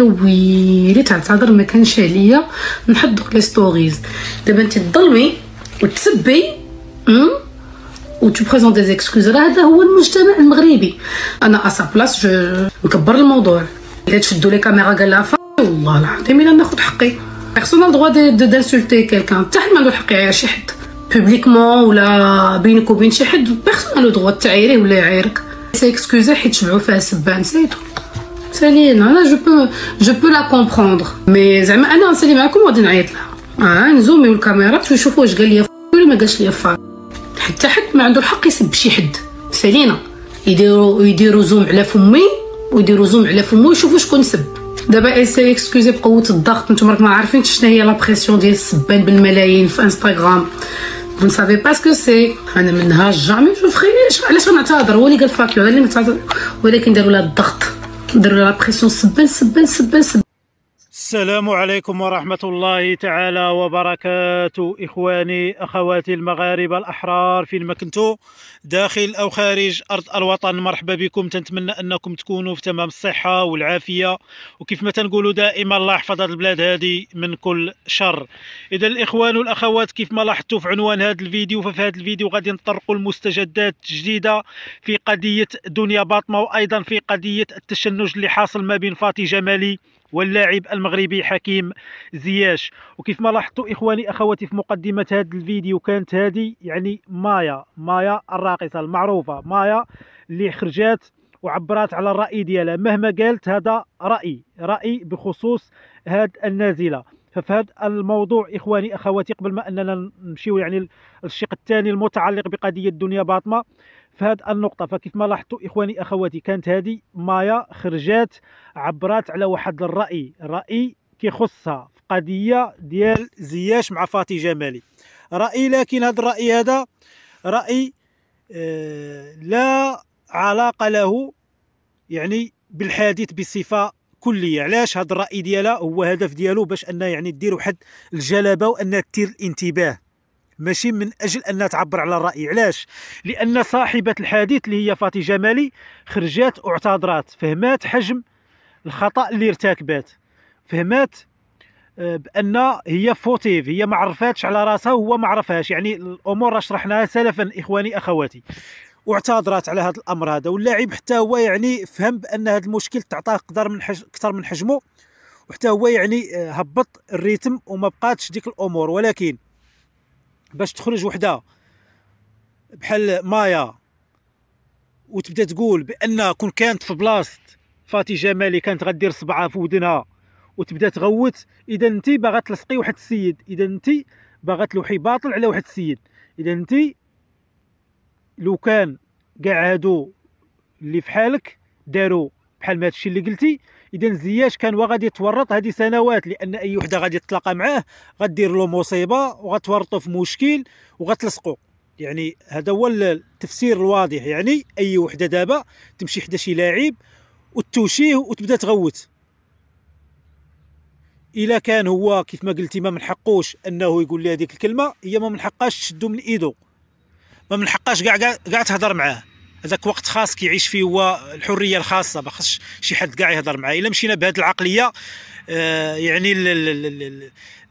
ويلي تعتذر ما كانش عليا نحط دوك لي ستوريز دابا انت تظلمي وتسبي وتو بريزون دي زيكسكوز راه هذا هو المجتمع المغربي انا اسا بلاص جو نكبر الموضوع الا تشدوا لي كاميرا قال لها والله العظيم الا ناخذ حقي دي دو دانسولتي كيلكان حتى حنا له حق يعير شي حد بوبليكمون ولا بينك وبين شي حد بيرسون لو دغوا تعيريه ولا يعيرك سي اكسكوزي حيت شبعوا فيها سبان سيتو سالين انا جو بو جو بو لا كومبروندر مي زعما انا نسالي معاكم وغادي نعيط لها اه نزومي باش ونشوفوا واش قال لي ولا ما قالش لي فا حتى حد ما عنده الحق يسب شي حد سالينا يديروا يديروا زوم على فمي ويديروا زوم على فمو ويشوفوا شكون سب دابا ايسي اكسكوزي بقوه الضغط نتوما راكم عارفين شنو هي لابريسيون ديال السبان بالملايين في انستغرام فو سافي با سكو سي انا منها جامي جو فريش علاش غنعتذر هو اللي قال فاكيو انا اللي متعذر ولكن داروا لها الضغط de la pression se ben se baisse, se baisse السلام عليكم ورحمة الله تعالى وبركاته إخواني أخواتي المغاربة الأحرار فين ما كنتو داخل أو خارج أرض الوطن مرحبا بكم تنتمنى أنكم تكونوا في تمام الصحة والعافية وكيف ما تنقولوا دائما الله يحفظ هذه البلاد هذه من كل شر إذا الإخوان والأخوات كيف ما لاحظتوا في عنوان هذا الفيديو ففي هذا الفيديو غادي نطرقوا المستجدات الجديدة في قضية دنيا باطمة وأيضا في قضية التشنج اللي حاصل ما بين فاطي جمالي واللاعب المغربي حكيم زياش وكيف ما لاحظتوا اخواني اخواتي في مقدمه هذا الفيديو كانت هذه يعني مايا مايا الراقصه المعروفه مايا اللي خرجات وعبرات على الراي ديالها مهما قالت هذا راي راي بخصوص هذه النازله ففي هذا الموضوع اخواني اخواتي قبل ما اننا نمشيو يعني للشق الثاني المتعلق بقضيه دنيا باطمه في هذه النقطة فكيف ما لاحظتوا إخواني أخواتي كانت هذه مايا خرجات عبرات على واحد الرأي رأي كيخصها في قضية ديال زياش مع فاتي جمالي رأي لكن هذا الرأي هذا رأي آه، لا علاقة له يعني بالحادث بصفة كلية علاش هذا الرأي ديالها هو هدف ديالو باش أن يعني دير واحد الجلبة وأن تثير الانتباه ماشي من اجل انها تعبر على الراي علاش لان صاحبه الحديث اللي هي فاطمه جمالي خرجات واعتذرات فهمات حجم الخطا اللي ارتكبت فهمات آه، بان هي فوتيف هي ما عرفاتش على راسها وهو ما عرفهاش يعني الامور راه شرحناها سلفا اخواني اخواتي واعتذرت على هذا الامر هذا واللاعب حتى هو يعني فهم بان هذا المشكل تعطاه قدر من اكثر من حجمه وحتى هو يعني آه، هبط الريتم وما بقاتش ديك الامور ولكن باش تخرج وحده بحال مايا وتبدا تقول بان كون كانت في بلاصه فاتي جمالي كانت غدير صبعها في ودنها وتبدا تغوت اذا انت باغا تلصقي واحد السيد اذا انت باغا تلوحي باطل على واحد السيد اذا انت لو كان كاع هادو اللي في حالك داروا بحال ما هادشي اللي قلتي اذا زياش كان وغادي يتورط هذه سنوات لان اي وحده غادي تتلاقى معاه غدير له مصيبه وغتورطو في مشكل وغتلصقوا يعني هذا هو التفسير الواضح يعني اي وحده دابا تمشي حدا شي لاعب وتوشيه وتبدا تغوت الا كان هو كيف ما قلتي ما من حقوش انه يقول لي هذيك الكلمه هي ما من حقاش تشدو من ايدو ما من حقاش كاع كاع تهضر معاه هذاك وقت خاص كيعيش فيه هو الحريه الخاصه ما خصش شي حد كاع يهضر معاه الا مشينا بهذه العقليه آه، يعني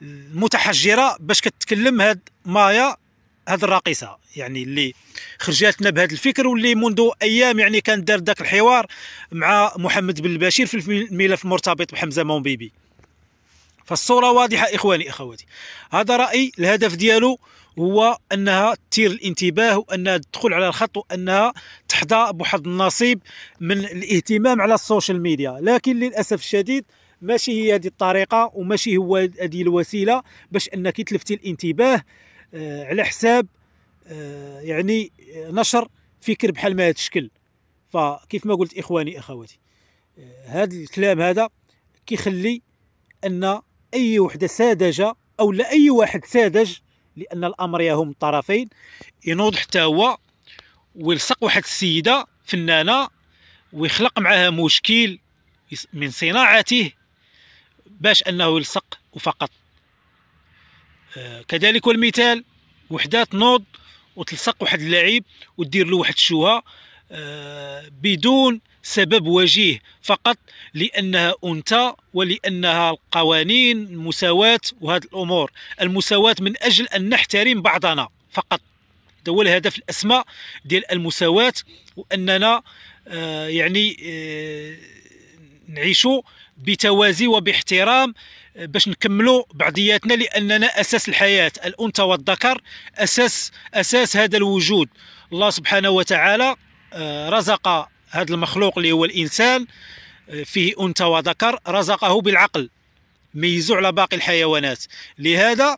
المتحجره باش كتكلم هاد مايا هاد الراقصه يعني اللي خرجت لنا بهذا الفكر واللي منذ ايام يعني كان دار ذاك الحوار مع محمد بن البشير في الملف المرتبط بحمزه مومبيبي فالصوره واضحه اخواني اخواتي هذا راي الهدف ديالو هو انها تثير الانتباه وانها تدخل على الخط وانها تحظى بواحد النصيب من الاهتمام على السوشيال ميديا لكن للاسف الشديد ماشي هي هذه الطريقه وماشي هو هذه الوسيله باش انك تلفتي الانتباه آه، على حساب آه، يعني آه، نشر فكر بحال ما هذا الشكل فكيف ما قلت اخواني اخواتي هذا الكلام هذا كيخلي ان اي وحده ساذجه او لا اي واحد ساذج لان الامر يهم الطرفين ينوض حتى هو ويلصق واحد السيده فنانه ويخلق معها مشكل من صناعته باش انه يلصق وفقط آه، كذلك والمثال وحده تنوض وتلصق واحد اللاعب ودير له واحد الشوهه آه، بدون سبب وجيه فقط لأنها أنثى ولأنها القوانين المساواة وهذه الأمور المساواة من أجل أن نحترم بعضنا فقط هذا هو الهدف الأسمى ديال المساواة وأننا آه يعني آه نعيشوا بتوازي وباحترام آه، باش نكملوا بعضياتنا لاننا اساس الحياه الانثى والذكر اساس اساس هذا الوجود الله سبحانه وتعالى آه، رزق هذا المخلوق اللي هو الانسان آه، فيه انثى وذكر رزقه بالعقل ميزو على باقي الحيوانات لهذا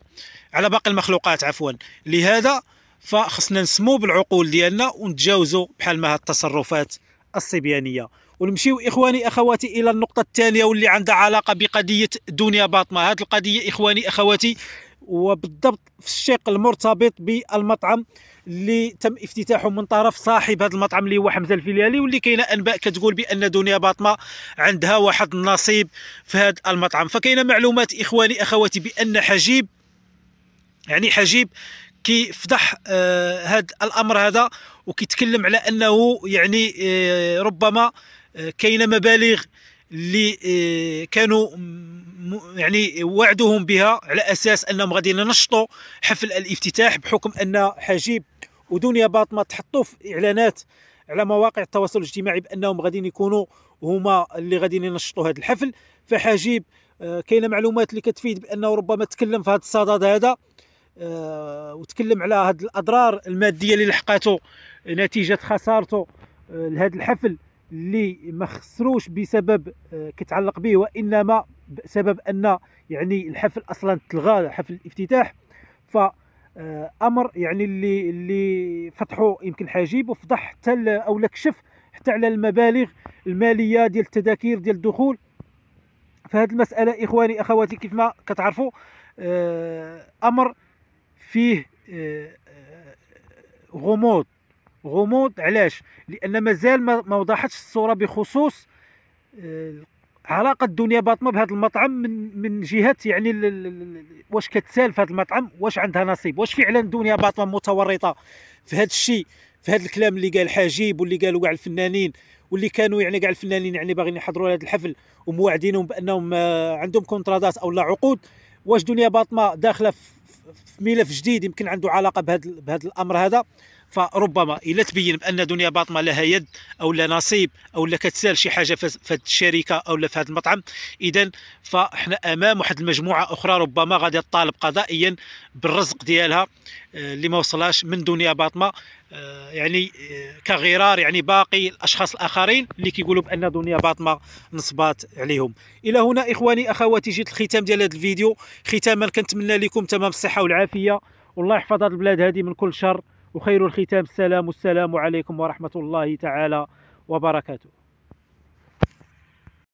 على باقي المخلوقات عفوا لهذا فخصنا نسمو بالعقول ديالنا ونتجاوزوا بحال ما هاد التصرفات الصبيانيه ونمشيو اخواني اخواتي الى النقطه الثانيه واللي عندها علاقه بقضيه دنيا باطمه هذه القضيه اخواني اخواتي وبالضبط في الشق المرتبط بالمطعم اللي تم افتتاحه من طرف صاحب هذا المطعم اللي هو حمزه الفيليالي واللي كاينه انباء كتقول بان دنيا باطمه عندها واحد النصيب في هذا المطعم فكاينه معلومات اخواني اخواتي بان حجيب يعني حجيب كيفضح آه هذا الامر هذا وكيتكلم على انه يعني آه ربما آه كاينه مبالغ اللي آه، كانوا يعني وعدهم بها على اساس انهم غادي ينشطوا حفل الافتتاح بحكم ان حجيب ودنيا باطمه تحطوا في اعلانات على مواقع التواصل الاجتماعي بانهم غاديين يكونوا هما اللي غاديين ينشطوا هذا الحفل فحجيب آه، كاينه معلومات اللي كتفيد بانه ربما تكلم في هذا الصدد هذا آه، وتكلم على هذه الاضرار الماديه اللي لحقاته نتيجه خسارته آه، لهذا الحفل اللي ما خسروش بسبب كتعلق به وانما بسبب ان يعني الحفل اصلا تلغى حفل الافتتاح ف امر يعني اللي اللي فتحوا يمكن حاجيب وفضح حتى او كشف حتى على المبالغ الماليه ديال التذاكير ديال الدخول فهاد المساله اخواني اخواتي كيف ما كتعرفوا آه، امر فيه آه، غموض غموض علاش لان مازال ما وضحتش الصوره بخصوص آه، علاقه الدنيا باطمه بهذا المطعم من من جهه يعني واش كتسال في هذا المطعم واش عندها نصيب واش فعلا دنيا باطمه متورطه في هذا الشيء في هذا الكلام اللي قال حاجيب واللي قالوا كاع الفنانين واللي كانوا يعني كاع الفنانين يعني باغيين يحضروا هذا الحفل ومواعدينهم بانهم آه، عندهم كونترادات او لا عقود واش دنيا باطمه داخله في ملف جديد يمكن عنده علاقه بهذا بهذا الامر هذا فربما الا تبين بان دنيا باطمه لها يد او لا نصيب او لا كتسال شي حاجه في هذه الشركه او في هذا المطعم اذا فاحنا امام واحد المجموعه اخرى ربما غادي تطالب قضائيا بالرزق ديالها آه، اللي ما وصلاش من دنيا باطمه آه، يعني آه، كغرار يعني باقي الاشخاص الاخرين اللي كيقولوا بان دنيا باطمه نصبات عليهم الى هنا اخواني اخواتي جيت الختام ديال هذا الفيديو ختاما كنتمنى لكم تمام الصحه والعافيه والله يحفظ هذه البلاد هذه من كل شر وخير الختام السلام السلام عليكم ورحمة الله تعالى وبركاته